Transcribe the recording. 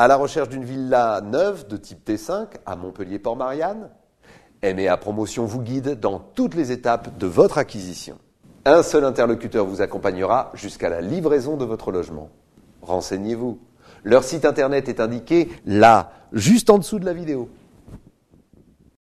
à la recherche d'une villa neuve de type T5 à Montpellier-Port-Marianne MEA Promotion vous guide dans toutes les étapes de votre acquisition. Un seul interlocuteur vous accompagnera jusqu'à la livraison de votre logement. Renseignez-vous. Leur site internet est indiqué là, juste en dessous de la vidéo.